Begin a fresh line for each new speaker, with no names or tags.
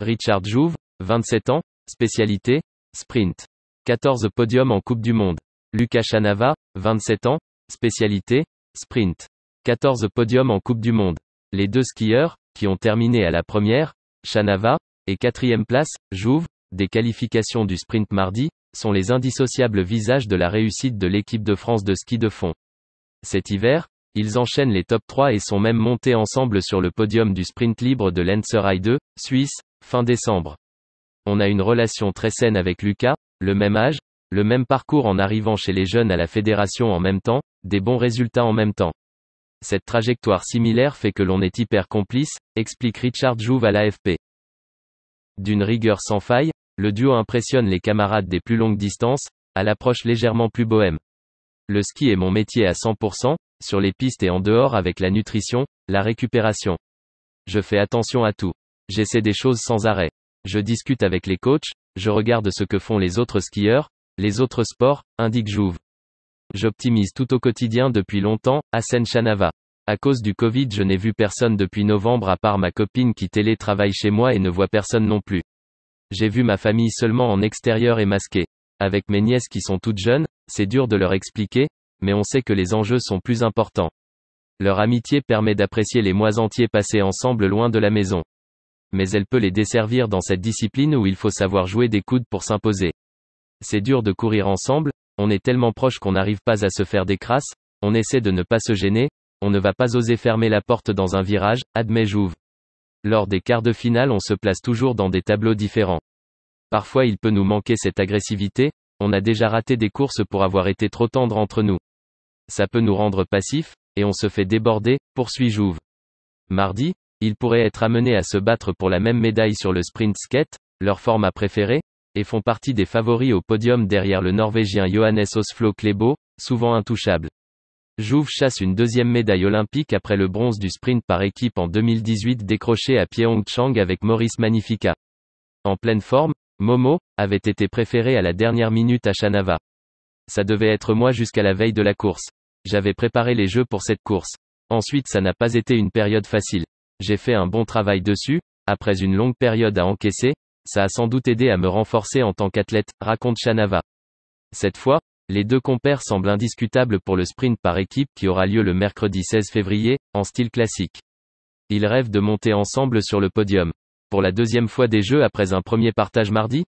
Richard Jouve, 27 ans, spécialité, sprint. 14 podiums en Coupe du Monde. Lucas Chanava, 27 ans, spécialité, sprint. 14 podiums en Coupe du Monde. Les deux skieurs, qui ont terminé à la première, Chanava, et quatrième place, Jouve, des qualifications du sprint mardi, sont les indissociables visages de la réussite de l'équipe de France de ski de fond. Cet hiver, ils enchaînent les top 3 et sont même montés ensemble sur le podium du sprint libre de 2, Suisse, Fin décembre. On a une relation très saine avec Lucas, le même âge, le même parcours en arrivant chez les jeunes à la fédération en même temps, des bons résultats en même temps. Cette trajectoire similaire fait que l'on est hyper complice, explique Richard Jouve à l'AFP. D'une rigueur sans faille, le duo impressionne les camarades des plus longues distances, à l'approche légèrement plus bohème. Le ski est mon métier à 100%, sur les pistes et en dehors avec la nutrition, la récupération. Je fais attention à tout. J'essaie des choses sans arrêt. Je discute avec les coachs, je regarde ce que font les autres skieurs, les autres sports, indique Jouve. J'optimise tout au quotidien depuis longtemps, à Chanava. À cause du Covid, je n'ai vu personne depuis novembre à part ma copine qui télétravaille chez moi et ne voit personne non plus. J'ai vu ma famille seulement en extérieur et masquée. Avec mes nièces qui sont toutes jeunes, c'est dur de leur expliquer, mais on sait que les enjeux sont plus importants. Leur amitié permet d'apprécier les mois entiers passés ensemble loin de la maison mais elle peut les desservir dans cette discipline où il faut savoir jouer des coudes pour s'imposer. C'est dur de courir ensemble, on est tellement proche qu'on n'arrive pas à se faire des crasses, on essaie de ne pas se gêner, on ne va pas oser fermer la porte dans un virage, admet Jouve. Lors des quarts de finale on se place toujours dans des tableaux différents. Parfois il peut nous manquer cette agressivité, on a déjà raté des courses pour avoir été trop tendre entre nous. Ça peut nous rendre passifs, et on se fait déborder, poursuit Jouve. Mardi, ils pourraient être amenés à se battre pour la même médaille sur le sprint skate, leur format préféré, et font partie des favoris au podium derrière le Norvégien Johannes Osflo Klebo, souvent intouchable. Jouve chasse une deuxième médaille olympique après le bronze du sprint par équipe en 2018 décroché à Pyeongchang avec Maurice Magnifica. En pleine forme, Momo avait été préféré à la dernière minute à Chanava. Ça devait être moi jusqu'à la veille de la course. J'avais préparé les jeux pour cette course. Ensuite ça n'a pas été une période facile. J'ai fait un bon travail dessus, après une longue période à encaisser, ça a sans doute aidé à me renforcer en tant qu'athlète, raconte Shanava. Cette fois, les deux compères semblent indiscutables pour le sprint par équipe qui aura lieu le mercredi 16 février, en style classique. Ils rêvent de monter ensemble sur le podium. Pour la deuxième fois des Jeux après un premier partage mardi,